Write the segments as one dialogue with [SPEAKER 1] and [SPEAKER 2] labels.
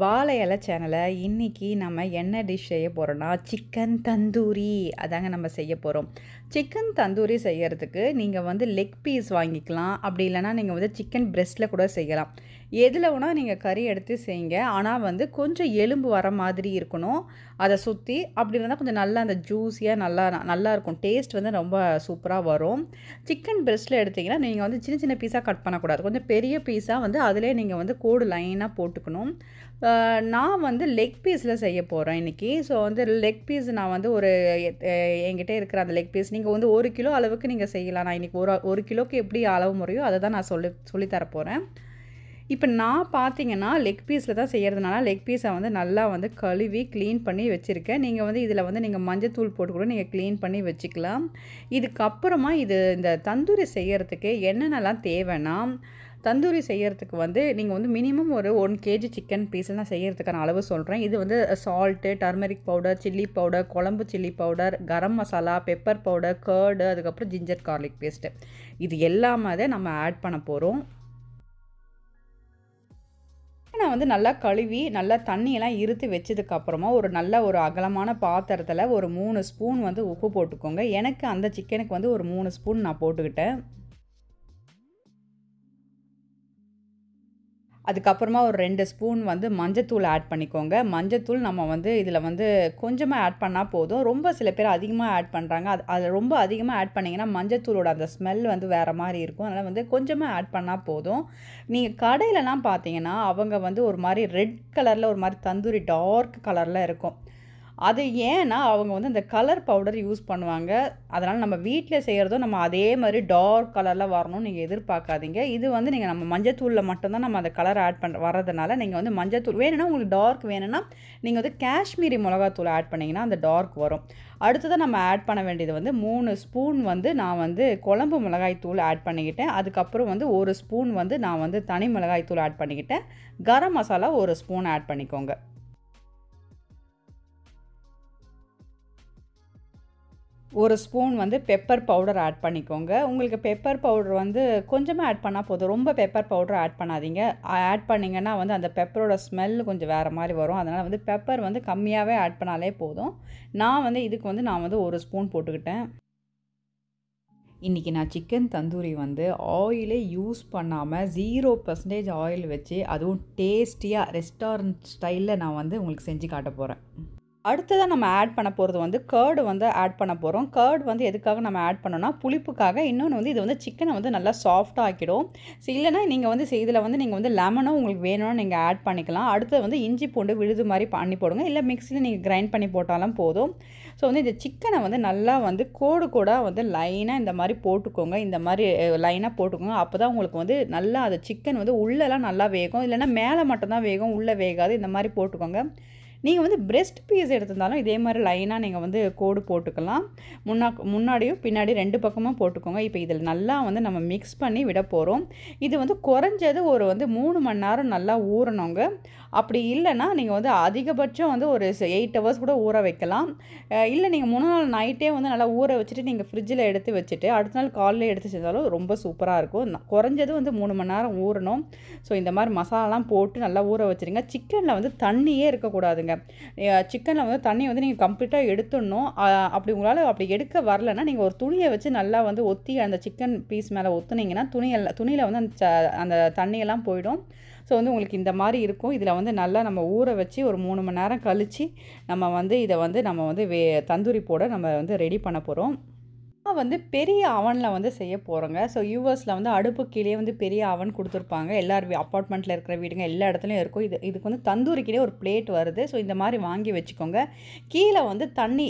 [SPEAKER 1] வாழை இலை சேனலை இன்றைக்கி நம்ம என்ன டிஷ் செய்ய போகிறோன்னா சிக்கன் தந்தூரி அதாங்க நம்ம செய்ய போகிறோம் சிக்கன் தந்தூரி செய்கிறதுக்கு நீங்கள் வந்து லெக் பீஸ் வாங்கிக்கலாம் அப்படி இல்லைனா நீங்கள் வந்து சிக்கன் பிரெஸ்ட்டில் கூட செய்யலாம் எதில் வேணால் நீங்கள் கறி எடுத்து செய்யுங்க ஆனால் வந்து கொஞ்சம் எலும்பு வர மாதிரி இருக்கணும் அதை சுற்றி அப்படி இருந்தால் கொஞ்சம் நல்லா அந்த ஜூஸியாக நல்லா நல்லா இருக்கும் டேஸ்ட் வந்து ரொம்ப சூப்பராக வரும் சிக்கன் பிரெஸ்ட்டில் எடுத்திங்கன்னா நீங்கள் வந்து சின்ன சின்ன பீஸாக கட் பண்ணக்கூடாது கொஞ்சம் பெரிய பீஸாக வந்து அதிலே நீங்கள் வந்து கோடு லைனாக போட்டுக்கணும் நான் வந்து லெக் பீஸில் செய்ய போகிறேன் இன்றைக்கி ஸோ வந்து லெக் பீஸ் நான் வந்து ஒரு என்கிட்ட இருக்கிற அந்த லெக் பீஸ் நீங்கள் வந்து ஒரு கிலோ அளவுக்கு நீங்கள் செய்யலாம் நான் இன்றைக்கி ஒரு ஒரு கிலோக்கு எப்படி அளவு முறையோ அதை தான் நான் சொல்லி சொல்லித்தரப்போகிறேன் இப்போ நான் பார்த்தீங்கன்னா லெக் பீஸில் தான் செய்கிறதுனால லெக் பீஸை வந்து நல்லா வந்து கழுவி க்ளீன் பண்ணி வச்சுருக்கேன் நீங்கள் வந்து இதில் வந்து நீங்கள் மஞ்சத்தூள் போட்டு கூட நீங்கள் க்ளீன் பண்ணி வச்சுக்கலாம் இதுக்கப்புறமா இது இந்த தந்தூரி செய்கிறதுக்கு என்னென்னலாம் தேவைன்னா தந்தூரி செய்கிறதுக்கு வந்து நீங்கள் வந்து மினிமம் ஒரு ஒன் கேஜி சிக்கன் பீஸ்லாம் நான் செய்கிறதுக்கான அளவு சொல்கிறேன் இது வந்து salt turmeric powder chilli powder குழம்பு chilli powder garam masala pepper powder curd அதுக்கப்புறம் ஜிஞ்சர் கார்லிக் பேஸ்ட்டு இது எல்லாமே நம்ம ஆட் பண்ண போகிறோம் சிக்கனை வந்து நல்லா கழுவி நல்லா தண்ணியெல்லாம் இருத்து வச்சதுக்கப்புறமா ஒரு நல்ல ஒரு அகலமான பாத்திரத்தில் ஒரு மூணு ஸ்பூன் வந்து உப்பு போட்டுக்கோங்க எனக்கு அந்த சிக்கனுக்கு வந்து ஒரு மூணு ஸ்பூன் நான் போட்டுக்கிட்டேன் அதுக்கப்புறமா ஒரு ரெண்டு ஸ்பூன் வந்து மஞ்சத்தூள் ஆட் பண்ணிக்கோங்க மஞ்சத்தூள் நம்ம வந்து இதில் வந்து கொஞ்சமாக ஆட் பண்ணால் போதும் ரொம்ப சில பேர் அதிகமாக ஆட் பண்ணுறாங்க அது அதில் ரொம்ப அதிகமாக ஆட் பண்ணிங்கன்னா மஞ்சத்தூளோட அந்த ஸ்மெல் வந்து வேறு மாதிரி இருக்கும் அதனால் வந்து கொஞ்சமாக ஆட் பண்ணால் போதும் நீங்கள் கடையிலலாம் பார்த்தீங்கன்னா அவங்க வந்து ஒரு மாதிரி ரெட் கலரில் ஒரு மாதிரி தந்தூரி டார்க் கலரில் இருக்கும் அது ஏன்னா அவங்க வந்து அந்த கலர் பவுடர் யூஸ் பண்ணுவாங்க அதனால் நம்ம வீட்டில் செய்கிறதும் நம்ம அதே மாதிரி டார்க் கலரில் வரணும்னு நீங்கள் எதிர்பார்க்காதீங்க இது வந்து நீங்கள் நம்ம மஞ்சத்தூளில் மட்டும்தான் நம்ம அந்த கலர் ஆட் பண்ண வரதுனால நீங்கள் வந்து மஞ்சத்தூள் வேணும்னா உங்களுக்கு டார்க் வேணும்னா நீங்கள் வந்து காஷ்மீரி மிளகாத்தூள் ஆட் பண்ணிங்கன்னா அந்த டார்க் வரும் அடுத்ததாக நம்ம ஆட் பண்ண வேண்டியது வந்து மூணு ஸ்பூன் வந்து நான் வந்து குழம்பு மிளகாய் தூள் ஆட் பண்ணிக்கிட்டேன் அதுக்கப்புறம் வந்து ஒரு ஸ்பூன் வந்து நான் வந்து தனி மிளகாய் தூள் ஆட் பண்ணிக்கிட்டேன் கரம் மசாலா ஒரு ஸ்பூன் ஆட் பண்ணிக்கோங்க ஒரு ஸ்பூன் வந்து பெப்பர் பவுடர் ஆட் பண்ணிக்கோங்க உங்களுக்கு பெப்பர் பவுடர் வந்து கொஞ்சமாக ஆட் பண்ணால் போதும் ரொம்ப பெப்பர் பவுடர் ஆட் பண்ணாதீங்க ஆட் பண்ணிங்கன்னா வந்து அந்த பெப்பரோட ஸ்மெல் கொஞ்சம் வேறு மாதிரி வரும் அதனால் வந்து பெப்பர் வந்து கம்மியாகவே ஆட் பண்ணாலே போதும் நான் வந்து இதுக்கு வந்து நான் வந்து ஒரு ஸ்பூன் போட்டுக்கிட்டேன் இன்றைக்கி நான் சிக்கன் தந்தூரி வந்து ஆயிலே யூஸ் பண்ணாமல் ஜீரோ பர்சன்டேஜ் ஆயில் வச்சு அதுவும் டேஸ்டியாக ரெஸ்டாரண்ட் ஸ்டைலில் நான் வந்து உங்களுக்கு செஞ்சு காட்ட போகிறேன் அடுத்ததாக நம்ம ஆட் பண்ண போகிறது வந்து கேர்டு வந்து ஆட் பண்ண போகிறோம் கேர்டு வந்து எதுக்காக நம்ம ஆட் பண்ணோம்னா புளிப்புக்காக இன்னொன்று வந்து இது வந்து சிக்கனை வந்து நல்லா சாஃப்டாக ஆக்கிடும் ஸோ இல்லைனா நீங்கள் வந்து இதில் வந்து நீங்கள் வந்து லெமனோ உங்களுக்கு வேணும்னா நீங்கள் ஆட் பண்ணிக்கலாம் அடுத்தது வந்து இஞ்சி பூண்டு விழுது மாதிரி பண்ணி போடுங்க இல்லை மிக்சியில் நீங்கள் கிரைண்ட் பண்ணி போட்டாலும் போதும் ஸோ வந்து இந்த சிக்கனை வந்து நல்லா வந்து கோடு கோடாக வந்து லைனாக இந்த மாதிரி போட்டுக்கோங்க இந்த மாதிரி லைனாக போட்டுக்கோங்க அப்போ தான் உங்களுக்கு வந்து நல்லா அது சிக்கன் வந்து உள்ளெல்லாம் நல்லா வேகும் இல்லைனா மேலே மட்டும்தான் வேகும் உள்ளே வேகாது இந்த மாதிரி போட்டுக்கோங்க நீங்கள் வந்து பிரெஸ்ட் பீஸ் எடுத்திருந்தாலும் இதே மாதிரி லைனாக நீங்கள் வந்து கோடு போட்டுக்கலாம் முன்னா முன்னாடியும் பின்னாடி ரெண்டு பக்கமும் போட்டுக்கோங்க இப்போ இதில் நல்லா வந்து நம்ம மிக்ஸ் பண்ணி விட போகிறோம் இது வந்து குறைஞ்சது ஒரு வந்து மூணு மணி நேரம் நல்லா ஊறணுங்க அப்படி இல்லைன்னா நீங்கள் வந்து அதிகபட்சம் வந்து ஒரு எயிட் ஹவர்ஸ் கூட ஊற வைக்கலாம் இல்லை நீங்கள் மூணு நாள் நைட்டே வந்து நல்லா ஊற வச்சுட்டு நீங்கள் ஃப்ரிட்ஜில் எடுத்து வச்சுட்டு அடுத்த நாள் காலையில் எடுத்து செஞ்சாலும் ரொம்ப சூப்பராக இருக்கும் குறைஞ்சது வந்து மூணு மணி நேரம் ஊறணும் ஸோ இந்த மாதிரி மசாலாலாம் போட்டு நல்லா ஊற வச்சுருங்க சிக்கனில் வந்து தண்ணியே இருக்கக்கூடாதுங்க சிக்கனில் வந்து தண்ணி வந்து நீங்கள் கம்ப்ளீட்டாக எடுத்துடணும் அப்படி உங்களால் அப்படி எடுக்க வரலன்னா நீங்கள் ஒரு துணியை வச்சு நல்லா வந்து ஒத்தி அந்த சிக்கன் பீஸ் மேலே ஒத்துனீங்கன்னா துணியில் துணியில் வந்து அந்த அந்த தண்ணியெல்லாம் போயிடும் ஸோ வந்து உங்களுக்கு இந்த மாதிரி இருக்கும் இதில் வந்து நல்லா நம்ம ஊற வச்சு ஒரு மூணு மணி நேரம் கழித்து நம்ம வந்து இதை வந்து நம்ம வந்து வே தந்தூரி போட நம்ம வந்து ரெடி பண்ண போகிறோம் வந்து பெரிய அவனில் வந்து செய்ய போகிறோங்க ஸோ யூவர்ஸில் வந்து அடுப்பு கீழே வந்து பெரிய அவன் கொடுத்துருப்பாங்க எல்லார் அப்பார்ட்மெண்ட்டில் இருக்கிற வீடுங்க எல்லா இடத்துலையும் இருக்கும் இது இதுக்கு வந்து தந்தூரி கீழே ஒரு பிளேட் வருது ஸோ இந்த மாதிரி வாங்கி வச்சுக்கோங்க கீழே வந்து தண்ணி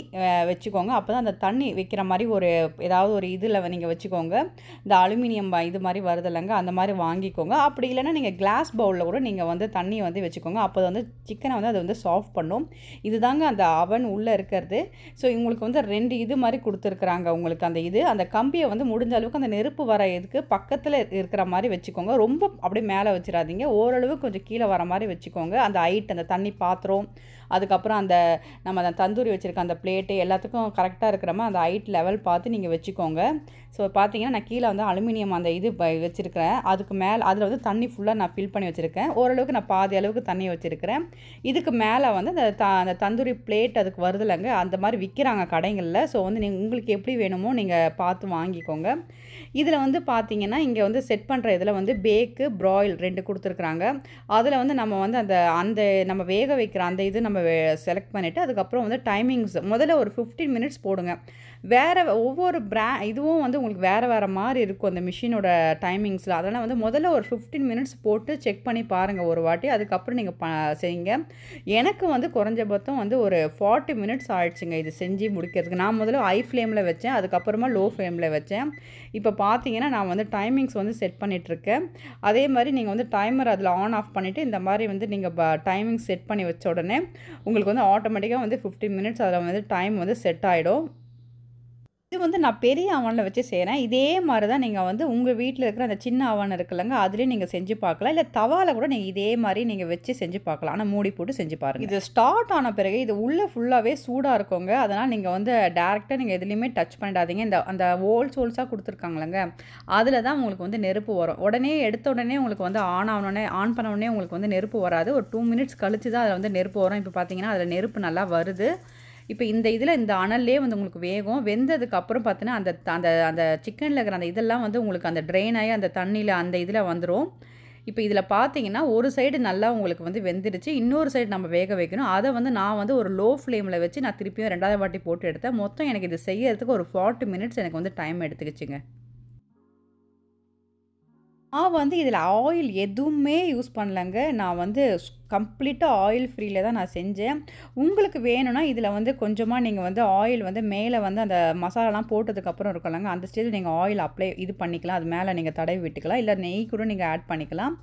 [SPEAKER 1] வச்சுக்கோங்க அப்போ தான் அந்த தண்ணி வைக்கிற மாதிரி ஒரு ஏதாவது ஒரு இதில் நீங்கள் வச்சுக்கோங்க இந்த அலுமினியம் இது மாதிரி வருது இல்லைங்க அந்த மாதிரி வாங்கிக்கோங்க அப்படி இல்லைன்னா நீங்கள் கிளாஸ் பவுலில் கூட நீங்கள் வந்து தண்ணியை வந்து வச்சுக்கோங்க அப்போ வந்து சிக்கனை வந்து அதை வந்து சாஃப்ட் பண்ணும் இதுதாங்க அந்த அவன் உள்ளே இருக்கிறது ஸோ இவங்களுக்கு வந்து ரெண்டு இது மாதிரி கொடுத்துருக்குறாங்க உங்களுக்கு இருக்குது அந்த இது அந்த கம்பியை வந்து முடிஞ்ச அளவுக்கு அந்த நெருப்பு வர இதுக்கு பக்கத்தில் இருக்கிற மாதிரி வச்சுக்கோங்க ரொம்ப அப்படியே மேலே வச்சிடாதீங்க ஓரளவு கொஞ்சம் கீழே வர மாதிரி வச்சுக்கோங்க அந்த ஹைட் அந்த தண்ணி பாத்திரம் அதுக்கப்புறம் அந்த நம்ம அந்த தந்தூரி வச்சுருக்க அந்த பிளேட்டு எல்லாத்துக்கும் கரெக்டாக இருக்கிற மாதிரி அந்த ஹைட் லெவல் பார்த்து நீங்கள் வச்சுக்கோங்க ஸோ பார்த்தீங்கன்னா நான் கீழே வந்து அலுமினியம் அந்த இது வச்சுருக்கிறேன் அதுக்கு மேலே அதில் வந்து தண்ணி ஃபுல்லாக நான் ஃபில் பண்ணி வச்சுருக்கேன் ஓரளவுக்கு நான் பாதி அளவுக்கு தண்ணி வச்சுருக்கிறேன் இதுக்கு மேலே வந்து அந்த த அந்த தந்தூரி பிளேட் அதுக்கு வருதுலங்க அந்த மாதிரி விற்கிறாங்க கடைங்களில் ஸோ வந்து நீங்கள் உங்களுக்கு எப்படி வேணுமோ நீங்கள் பார்த்து வாங்கிக்கோங்க இதில் வந்து பார்த்தீங்கன்னா இங்கே வந்து செட் பண்ணுற இதில் வந்து பேக்கு ப்ராயில் ரெண்டு கொடுத்துருக்குறாங்க அதில் வந்து நம்ம வந்து அந்த அந்த நம்ம வேக வைக்கிற அந்த இது நம்ம செலக்ட் பண்ணிவிட்டு அதுக்கப்புறம் வந்து டைமிங்ஸ் முதல்ல ஒரு ஃபிஃப்டீன் மினிட்ஸ் போடுங்க வேறு ஒவ்வொரு ப்ராண்ட் இதுவும் வந்து உங்களுக்கு வேறு வேறு மாதிரி இருக்கும் அந்த மிஷினோட டைமிங்ஸில் அதெல்லாம் வந்து முதல்ல ஒரு ஃபிஃப்டீன் மினிட்ஸ் போட்டு செக் பண்ணி பாருங்கள் ஒரு வாட்டி அதுக்கப்புறம் நீங்கள் ப செய்யுங்க எனக்கு வந்து குறைஞ்சபட்சம் வந்து ஒரு ஃபார்ட்டி மினிட்ஸ் ஆயிடுச்சுங்க இது செஞ்சு முடிக்கிறதுக்கு நான் முதல்ல ஹை ஃப்ளேமில் வச்சேன் அதுக்கப்புறமா லோ ஃப்ளேமில் வச்சேன் இப்போ பார்த்தீங்கன்னா நான் வந்து டைமிங்ஸ் வந்து செட் பண்ணிகிட்ருக்கேன் அதே மாதிரி நீங்கள் வந்து டைமர் அதில் ஆன் ஆஃப் பண்ணிவிட்டு இந்த மாதிரி வந்து நீங்கள் ப டைமிங் செட் பண்ணி வச்ச உடனே உங்களுக்கு வந்து ஆட்டோமேட்டிக்காக வந்து ஃபிஃப்டீன் மினிட்ஸ் அதில் வந்து டைம் வந்து செட் ஆகிடும் இது வந்து நான் பெரிய அவனில் வச்சு செய்கிறேன் இதே மாதிரி தான் நீங்கள் வந்து உங்கள் வீட்டில் இருக்கிற அந்த சின்ன அவன் இருக்குல்லங்க அதுலேயும் நீங்கள் செஞ்சு பார்க்கலாம் இல்லை தவாவில் கூட நீங்கள் இதே மாதிரி நீங்கள் வச்சு செஞ்சு பார்க்கலாம் ஆனால் மூடி போட்டு செஞ்சு பாருங்கள் இது ஸ்டார்ட் ஆன பிறகு இது உள்ளே ஃபுல்லாகவே சூடாக இருக்கோங்க அதனால் நீங்கள் வந்து டேரெக்டாக நீங்கள் எதுலேயுமே டச் பண்ணிடாதீங்க இந்த அந்த ஹோல்ஸ் ஹோல்ஸாக கொடுத்துருக்காங்களேங்க அதில் தான் உங்களுக்கு வந்து நெருப்பு வரும் உடனே எடுத்த உடனே உங்களுக்கு வந்து ஆன் ஆனோடனே ஆன் பண்ண உடனே உங்களுக்கு வந்து நெருப்பு வராது ஒரு டூ மினிட்ஸ் கழிச்சு தான் அதில் வந்து நெருப்பு வரும் இப்போ பார்த்தீங்கன்னா அதில் நெருப்பு நல்லா வருது இப்போ இந்த இதில் இந்த அனல்லே வந்து உங்களுக்கு வேகும் வெந்ததுக்கப்புறம் பார்த்தீங்கன்னா அந்த அந்த அந்த சிக்கனில் இருக்கிற அந்த இதெல்லாம் வந்து உங்களுக்கு அந்த ட்ரெயின் ஆகி அந்த தண்ணியில் அந்த இதில் வந்துடும் இப்போ இதில் பார்த்தீங்கன்னா ஒரு சைடு நல்லா உங்களுக்கு வந்து வெந்துடுச்சு இன்னொரு சைடு நம்ம வேக வைக்கணும் அதை வந்து நான் வந்து ஒரு லோ ஃப்ளேமில் வச்சு நான் திருப்பியும் ரெண்டாவது வாட்டி போட்டு எடுத்தேன் மொத்தம் எனக்கு இது செய்யறதுக்கு ஒரு ஃபார்ட்டி மினிட்ஸ் எனக்கு வந்து டைம் எடுத்துக்கிச்சுங்க நான் வந்து இதில் ஆயில் எதுவுமே யூஸ் பண்ணலங்க நான் வந்து கம்ப்ளீட்டாக ஆயில் ஃப்ரீயில் தான் நான் செஞ்சேன் உங்களுக்கு வேணும்னா இதில் வந்து கொஞ்சமாக நீங்கள் வந்து ஆயில் வந்து மேலே வந்து அந்த மசாலாலாம் போட்டதுக்கப்புறம் இருக்கலாங்க அந்த ஸ்டேஜில் நீங்கள் ஆயில் அப்ளை இது பண்ணிக்கலாம் அது மேலே நீங்கள் தடவி விட்டுக்கலாம் இல்லை நெய் கூட நீங்கள் ஆட் பண்ணிக்கலாம்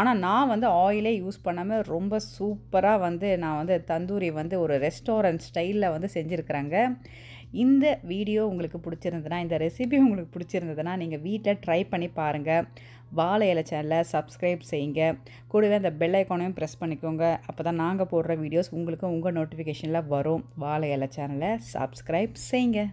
[SPEAKER 1] ஆனால் நான் வந்து ஆயிலே யூஸ் பண்ணாமல் ரொம்ப சூப்பராக வந்து நான் வந்து தந்தூரி வந்து ஒரு ரெஸ்டாரண்ட் ஸ்டைலில் வந்து செஞ்சுருக்குறேங்க இந்த வீடியோ உங்களுக்கு பிடிச்சிருந்ததுன்னா இந்த ரெசிபி உங்களுக்கு பிடிச்சிருந்ததுன்னா நீங்கள் வீட்டில் ட்ரை பண்ணி பாருங்கள் வாழை இலை சேனலை சப்ஸ்கிரைப் செய்யுங்க கூடவே அந்த பெல் ஐக்கானையும் ப்ரெஸ் பண்ணிக்கோங்க அப்போ தான் நாங்கள் போடுற வீடியோஸ் உங்களுக்கும் உங்கள் நோட்டிஃபிகேஷனில் வரும் வாழை இலை சேனலை சப்ஸ்கிரைப் செய்யுங்க